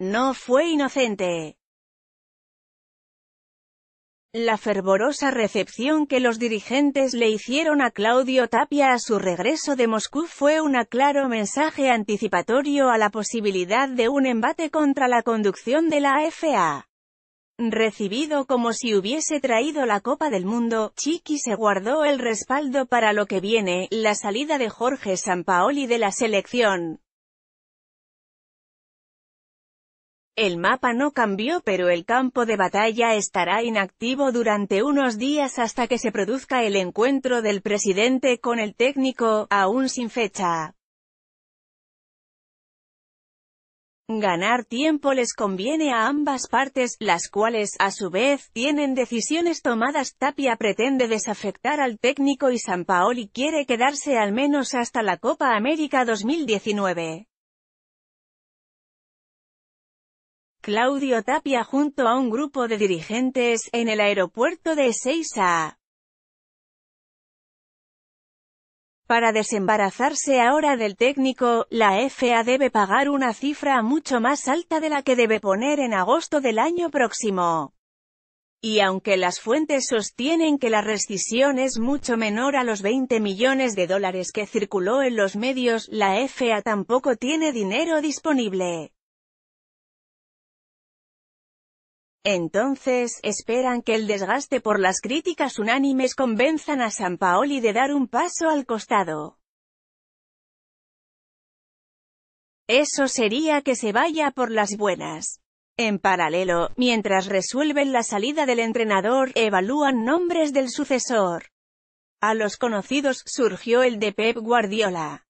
No fue inocente. La fervorosa recepción que los dirigentes le hicieron a Claudio Tapia a su regreso de Moscú fue un claro mensaje anticipatorio a la posibilidad de un embate contra la conducción de la FA. Recibido como si hubiese traído la Copa del Mundo, Chiqui se guardó el respaldo para lo que viene, la salida de Jorge Sampaoli de la selección. El mapa no cambió pero el campo de batalla estará inactivo durante unos días hasta que se produzca el encuentro del presidente con el técnico, aún sin fecha. Ganar tiempo les conviene a ambas partes, las cuales, a su vez, tienen decisiones tomadas. Tapia pretende desafectar al técnico y Sampaoli quiere quedarse al menos hasta la Copa América 2019. Claudio Tapia junto a un grupo de dirigentes, en el aeropuerto de Ezeiza. Para desembarazarse ahora del técnico, la FA debe pagar una cifra mucho más alta de la que debe poner en agosto del año próximo. Y aunque las fuentes sostienen que la rescisión es mucho menor a los 20 millones de dólares que circuló en los medios, la FA tampoco tiene dinero disponible. Entonces, esperan que el desgaste por las críticas unánimes convenzan a San Paoli de dar un paso al costado. Eso sería que se vaya por las buenas. En paralelo, mientras resuelven la salida del entrenador, evalúan nombres del sucesor. A los conocidos surgió el de Pep Guardiola.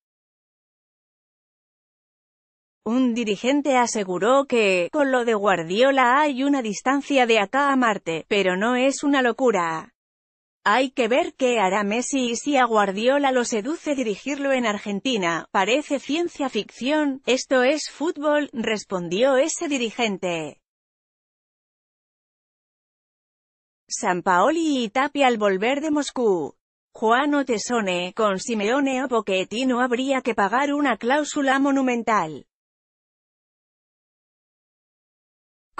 Un dirigente aseguró que, con lo de Guardiola hay una distancia de acá a Marte, pero no es una locura. Hay que ver qué hará Messi y si a Guardiola lo seduce dirigirlo en Argentina, parece ciencia ficción, esto es fútbol, respondió ese dirigente. Paoli y Tapia al volver de Moscú. Juan Otesone, con Simeone o Pochettino habría que pagar una cláusula monumental.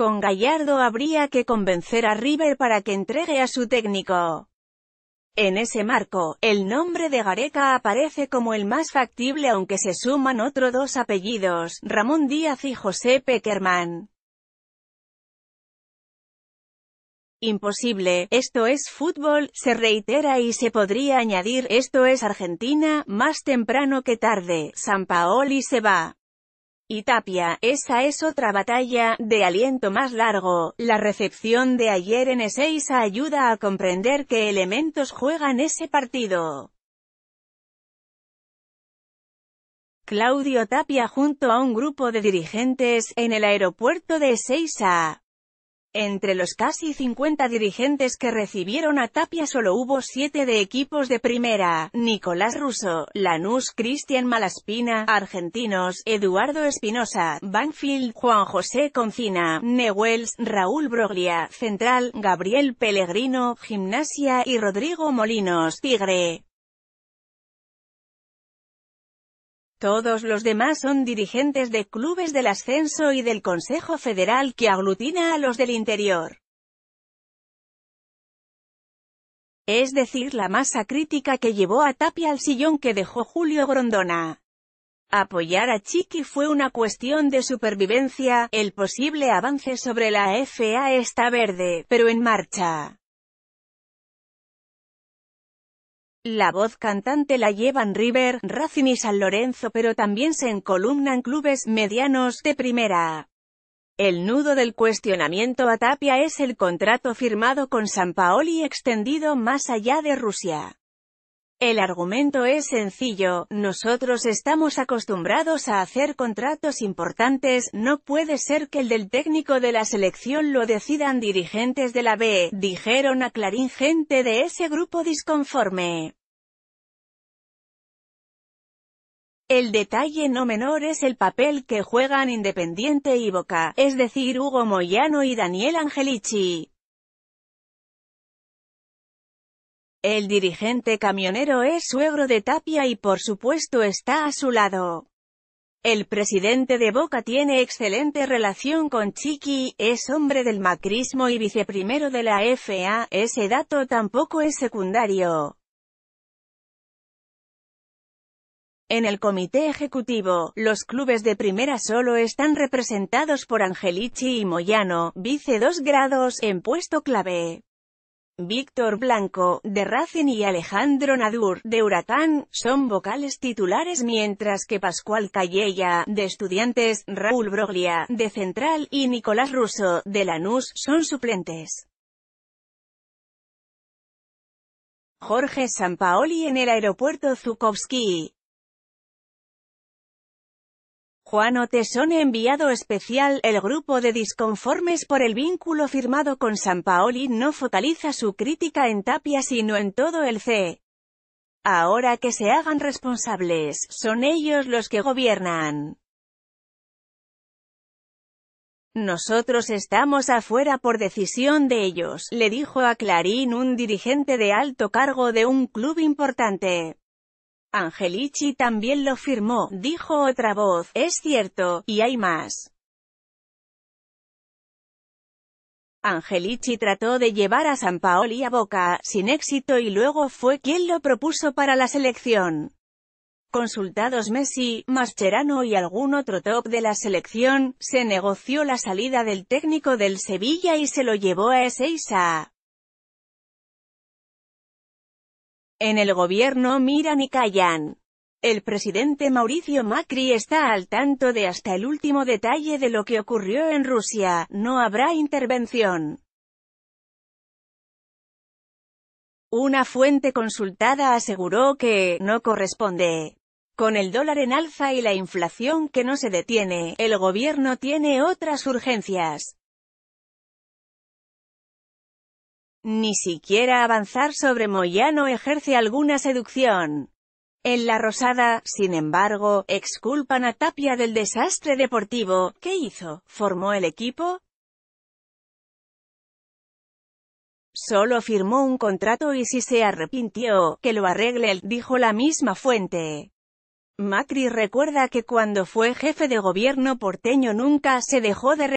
Con Gallardo habría que convencer a River para que entregue a su técnico. En ese marco, el nombre de Gareca aparece como el más factible aunque se suman otro dos apellidos, Ramón Díaz y José Peckerman. Imposible, esto es fútbol, se reitera y se podría añadir, esto es Argentina, más temprano que tarde, San Paoli se va y Tapia, esa es otra batalla, de aliento más largo, la recepción de ayer en Eseisa ayuda a comprender qué elementos juegan ese partido. Claudio Tapia junto a un grupo de dirigentes, en el aeropuerto de Eseisa. Entre los casi 50 dirigentes que recibieron a Tapia solo hubo 7 de equipos de primera, Nicolás Russo, Lanús Cristian Malaspina, Argentinos, Eduardo Espinosa, Banfield, Juan José Concina, Newells, Raúl Broglia, Central, Gabriel Pellegrino, Gimnasia y Rodrigo Molinos, Tigre. Todos los demás son dirigentes de clubes del ascenso y del Consejo Federal que aglutina a los del interior. Es decir, la masa crítica que llevó a Tapia al sillón que dejó Julio Grondona. Apoyar a Chiqui fue una cuestión de supervivencia, el posible avance sobre la FA está verde, pero en marcha. La voz cantante la llevan River, Racing y San Lorenzo pero también se encolumnan clubes medianos de primera. El nudo del cuestionamiento a Tapia es el contrato firmado con San Paoli extendido más allá de Rusia. El argumento es sencillo, nosotros estamos acostumbrados a hacer contratos importantes, no puede ser que el del técnico de la selección lo decidan dirigentes de la B, dijeron a Clarín gente de ese grupo disconforme. El detalle no menor es el papel que juegan Independiente y Boca, es decir Hugo Moyano y Daniel Angelici. El dirigente camionero es suegro de Tapia y por supuesto está a su lado. El presidente de Boca tiene excelente relación con Chiqui, es hombre del macrismo y viceprimero de la FA, ese dato tampoco es secundario. En el comité ejecutivo, los clubes de primera solo están representados por Angelici y Moyano, vice dos grados, en puesto clave. Víctor Blanco, de Racing y Alejandro Nadur, de Huracán, son vocales titulares mientras que Pascual Callella, de Estudiantes, Raúl Broglia, de Central y Nicolás Russo, de Lanús, son suplentes. Jorge Sampaoli en el aeropuerto Zukovsky Juan Otesone enviado especial, el grupo de disconformes por el vínculo firmado con San Paoli no focaliza su crítica en Tapia sino en todo el C. Ahora que se hagan responsables, son ellos los que gobiernan. Nosotros estamos afuera por decisión de ellos, le dijo a Clarín un dirigente de alto cargo de un club importante. Angelici también lo firmó, dijo otra voz, es cierto, y hay más. Angelici trató de llevar a San Paoli a Boca, sin éxito y luego fue quien lo propuso para la selección. Consultados Messi, Mascherano y algún otro top de la selección, se negoció la salida del técnico del Sevilla y se lo llevó a Ezeiza. En el gobierno miran y callan. El presidente Mauricio Macri está al tanto de hasta el último detalle de lo que ocurrió en Rusia, no habrá intervención. Una fuente consultada aseguró que, no corresponde. Con el dólar en alza y la inflación que no se detiene, el gobierno tiene otras urgencias. Ni siquiera avanzar sobre Moyano ejerce alguna seducción. En La Rosada, sin embargo, exculpan a Tapia del desastre deportivo. ¿Qué hizo? ¿Formó el equipo? Solo firmó un contrato y si se arrepintió, que lo arregle dijo la misma fuente. Macri recuerda que cuando fue jefe de gobierno porteño nunca se dejó de